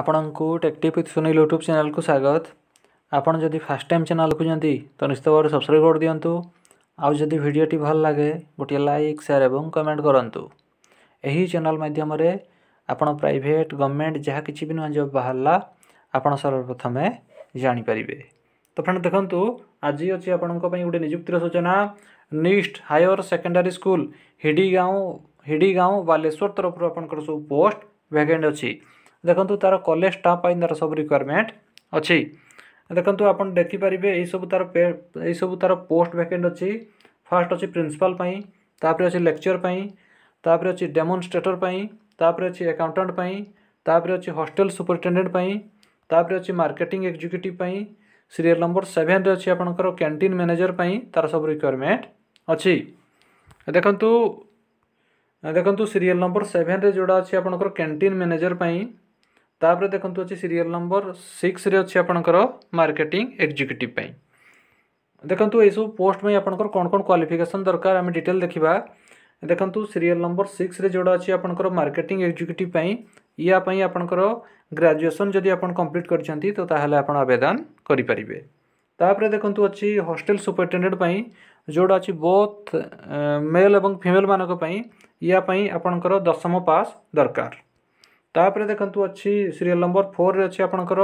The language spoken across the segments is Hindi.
आपण को टेक्टिव सुनील यूट्यूब चैनल को स्वागत आपड़ जब फास्ट टाइम चैनल को जानती तो निश्चित भाव में सब्सक्राइब कर दिंतु आउ जदि भिडी भल लगे गोटे लाइक सेयार और कमेंट करूँ यही चैनल मध्यम आप प्राइट गवर्नमेंट जहाँ कि भी नुआ जब बाहर आपण सर्वप्रथम जापर तो फ्रेंड देखु आज अच्छे आपण गोटे निजुक्ति सूचना निस्ट हायर सेकेंडरी स्कूल हिडी गाँव हिडी गाँव बालेश्वर तरफ आप सब पोस्ट भैके अच्छी देखो तार कलेज स्टाफ सब रिक्वयरमेंट अच्छी देखो आप देखिपर ये सब तार पे सब तार पोस्ट वैकेट अच्छी फास्ट अच्छी प्रिन्सिपाल अच्छी लेक्चर पर अच्छी डेमनस्ट्रेटर पर अच्छी एकाउंटाटर अच्छी हस्टेल सुपरिटेडेन्टर अच्छी मार्केटिंग एक्जिक्यूटिवी सीरीयल नंबर सेभेन अच्छी आपंकर कैंटीन मैनेजर पर तार सब रिक्वयरमेंट अच्छी देखु देखु सीरीयल नंबर सेभेन जोड़ा अच्छी आप कैंटीन मैनेजर पर तापर देखते अच्छे सीरीयल नंबर सिक्स अच्छी आपंकर मार्केटिंग एक्जिक्यूटिव देखो ये सब पोस्ट में कौन कौन क्वाफिकेसन दरकार आम डिटेल देखा देखो सीरीयल नंबर सिक्स जो अच्छी आपंकर मार्केटिंग एक्जिक्यूटिवपी यापाई आपंकर ग्राजुएसन जदि आप कम्प्लीट कर तो आवेदन करेंगे देखते अच्छी हस्टेल सुपरिटेडेट जो अच्छी बोथ मेल और फिमेल मानी यापाई दशम पास दरकार तापर देखु अच्छी सीरीयल नंबर फोर अच्छे आपणकर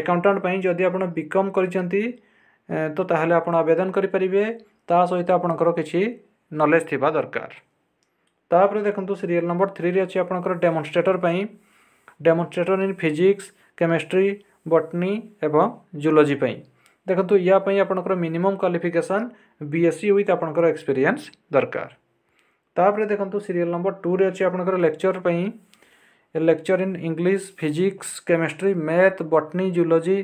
एकाउंटाटी जदि आप बिकम कर तो ताहले आपन आवेदन करें किसी नलेज थी दरकार तापर देखु सीरीयल नंबर थ्री अच्छे आपंकर डेमोनस्ट्रेटर पर डेमोनस्ट्रेटर इन फिजिक्स केमेस्ट्री बटनी एवं जुलोजी देखो यापर minimum qualification B S C ओथ आपंकर एक्सपीरियंस दरकार तापर देखु सीरीयल नंबर टू अच्छे आपंकर लेक्चर पर lecture in English physics chemistry math botany zoology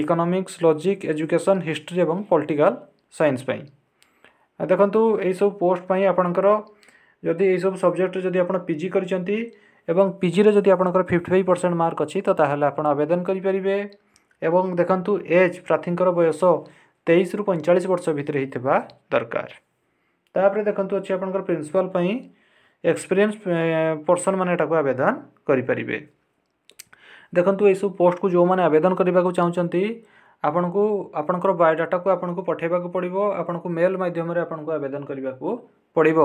economics logic education history एवं पॉलिटिकल साइंस पाई देखु यू पोस्ट आपणकर जदि यू सब्जेक्ट जी आप पि पिजी करिजी जी आप फिफ्टी फाइव परसेंट मार्क अच्छी तो तेल आप आवेदन करें देखु एज प्रार्थी बयस तेईस रु पैंचाश वर्ष भितर होरकार देखु अच्छे आप प्रिंसिपल ଏକ୍ସପିରିଏନ୍ସ ପର୍ସନ୍ମାନେ ଏଟାକୁ ଆବେଦନ କରିପାରିବେ ଦେଖନ୍ତୁ ଏହିସବୁ ପୋଷ୍ଟକୁ ଯେଉଁମାନେ ଆବେଦନ କରିବାକୁ ଚାହୁଁଛନ୍ତି ଆପଣଙ୍କୁ ଆପଣଙ୍କର ବାୟୋଡାଟାକୁ ଆପଣଙ୍କୁ ପଠାଇବାକୁ ପଡ଼ିବ ଆପଣଙ୍କୁ ମେଲ୍ ମାଧ୍ୟମରେ ଆପଣଙ୍କୁ ଆବେଦନ କରିବାକୁ ପଡ଼ିବ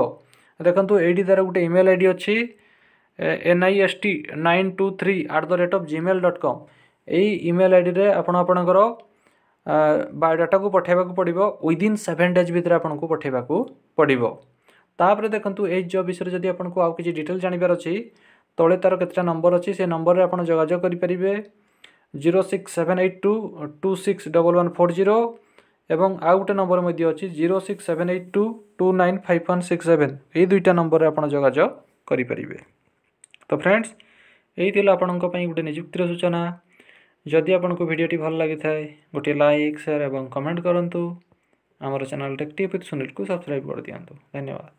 ଦେଖନ୍ତୁ ଏଇଠି ତା'ର ଗୋଟେ ଇମେଲ୍ ଆଇ ଡ଼ି ଅଛି N I S T nine two three at the rate of Gmail dot com ଏଇ ଇମେଲ୍ ଆଇଡ଼ିରେ ଆପଣ ଆପଣଙ୍କର ବାୟୋଡାଟାକୁ ପଠାଇବାକୁ ପଡ଼ିବ ୱିଦିନ୍ ସେଭେନ୍ ଡେଜ୍ ଭିତରେ ଆପଣଙ୍କୁ ପଠାଇବାକୁ ପଡ଼ିବ ତାପରେ ଦେଖନ୍ତୁ ଏଇ ଜବ୍ ବିଷୟରେ ଯଦି ଆପଣଙ୍କୁ ଆଉ କିଛି ଡିଟେଲ୍ ଜାଣିବାର ଅଛି ତଳେ ତା'ର କେତେଟା ନମ୍ବର ଅଛି ସେ ନମ୍ବରରେ ଆପଣ ଯୋଗାଯୋଗ କରିପାରିବେ zero six seven eight two two six double one four zero ଏବଂ ଆଉ ଗୋଟେ ନମ୍ବର ମଧ୍ୟ ଅଛି zero six seven eight two two nine five one six seven ଏଇ ଦୁଇଟା ନମ୍ବରରେ ଆପଣ ଯୋଗାଯୋଗ କରିପାରିବେ ତ ଫ୍ରେଣ୍ଡସ୍ ଏଇ ଥିଲା ଆପଣଙ୍କ ପାଇଁ ଗୋଟେ ନିଯୁକ୍ତିର ସୂଚନା ଯଦି ଆପଣଙ୍କୁ ଭିଡ଼ିଓଟି ଭଲ ଲାଗିଥାଏ ଗୋଟିଏ ଲାଇକ୍ ସେୟାର ଏବଂ କମେଣ୍ଟ କରନ୍ତୁ ଆମର ଚ୍ୟାନେଲ୍ ଟେକ୍ ଟିପ୍ ସୁନିଲକୁ ସବସ୍କ୍ରାଇବ୍ କରିଦିଅନ୍ତୁ ଧନ୍ୟବାଦ